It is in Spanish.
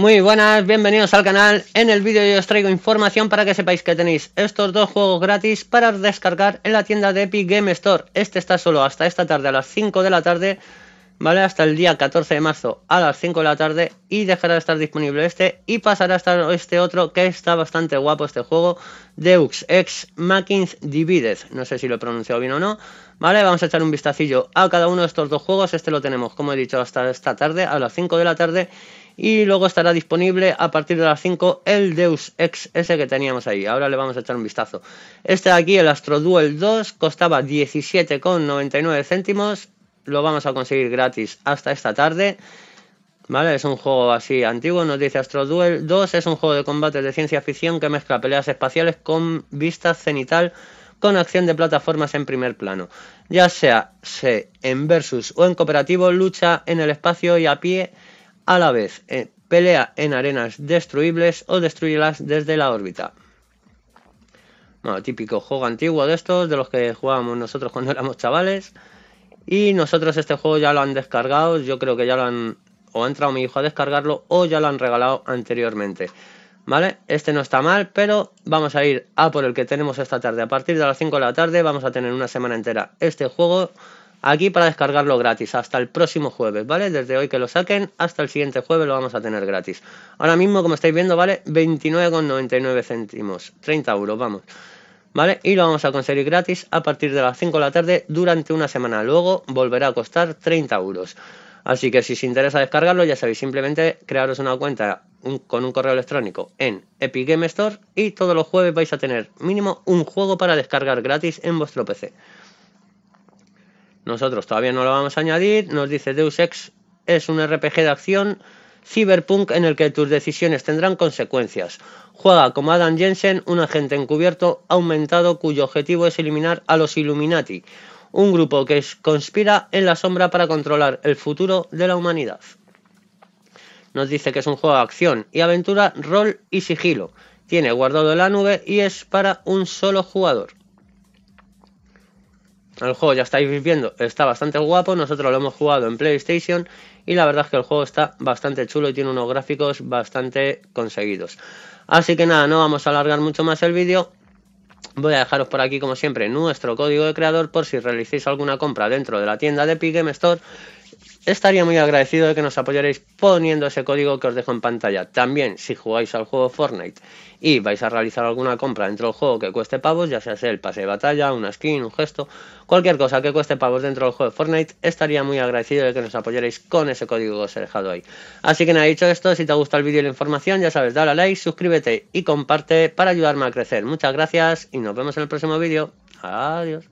Muy buenas, bienvenidos al canal. En el vídeo yo os traigo información para que sepáis que tenéis estos dos juegos gratis para descargar en la tienda de Epic Game Store. Este está solo hasta esta tarde a las 5 de la tarde ¿vale? Hasta el día 14 de marzo a las 5 de la tarde y dejará de estar disponible este y pasará a estar este otro que está bastante guapo este juego, Deux Ex Machines Divides. no sé si lo he pronunciado bien o no, ¿vale? Vamos a echar un vistacillo a cada uno de estos dos juegos, este lo tenemos, como he dicho, hasta esta tarde, a las 5 de la tarde y luego estará disponible a partir de las 5 el Deus Ex ese que teníamos ahí. Ahora le vamos a echar un vistazo. Este de aquí, el Astro Duel 2, costaba 17,99 céntimos lo vamos a conseguir gratis hasta esta tarde. ¿Vale? Es un juego así antiguo, nos dice Astro Duel 2, es un juego de combate de ciencia ficción que mezcla peleas espaciales con vista cenital con acción de plataformas en primer plano. Ya sea, en versus o en cooperativo, lucha en el espacio y a pie a la vez. Eh, pelea en arenas destruibles o destruyelas desde la órbita. Bueno, típico juego antiguo de estos, de los que jugábamos nosotros cuando éramos chavales. Y nosotros este juego ya lo han descargado, yo creo que ya lo han, o ha entrado mi hijo a descargarlo, o ya lo han regalado anteriormente. ¿Vale? Este no está mal, pero vamos a ir a por el que tenemos esta tarde. A partir de las 5 de la tarde vamos a tener una semana entera este juego aquí para descargarlo gratis hasta el próximo jueves, ¿vale? Desde hoy que lo saquen hasta el siguiente jueves lo vamos a tener gratis. Ahora mismo, como estáis viendo, vale 29,99 céntimos, 30 euros, vamos. ¿vale? Y lo vamos a conseguir gratis a partir de las 5 de la tarde durante una semana. Luego volverá a costar 30 euros. Así que si os interesa descargarlo, ya sabéis, simplemente crearos una cuenta con un correo electrónico en Epic Game Store y todos los jueves vais a tener mínimo un juego para descargar gratis en vuestro PC. Nosotros todavía no lo vamos a añadir, nos dice Deus Ex es un RPG de acción cyberpunk en el que tus decisiones tendrán consecuencias. Juega como Adam Jensen, un agente encubierto aumentado cuyo objetivo es eliminar a los Illuminati, un grupo que conspira en la sombra para controlar el futuro de la humanidad. Nos dice que es un juego de acción y aventura, rol y sigilo. Tiene guardado en la nube y es para un solo jugador. El juego ya estáis viendo, está bastante guapo, nosotros lo hemos jugado en PlayStation y la verdad es que el juego está bastante chulo y tiene unos gráficos bastante conseguidos. Así que nada, no vamos a alargar mucho más el vídeo. Voy a dejaros por aquí como siempre nuestro código de creador por si realicéis alguna compra dentro de la tienda de Epic Store estaría muy agradecido de que nos apoyaréis poniendo ese código que os dejo en pantalla. También, si jugáis al juego Fortnite y vais a realizar alguna compra dentro del juego que cueste pavos, ya sea el pase de batalla, una skin, un gesto, cualquier cosa que cueste pavos dentro del juego de Fortnite, estaría muy agradecido de que nos apoyaréis con ese código que os he dejado ahí. Así que nada, dicho esto, si te gusta el vídeo y la información, ya sabes, dale a like, suscríbete y comparte para ayudarme a crecer. Muchas gracias y nos vemos en el próximo vídeo. Adiós.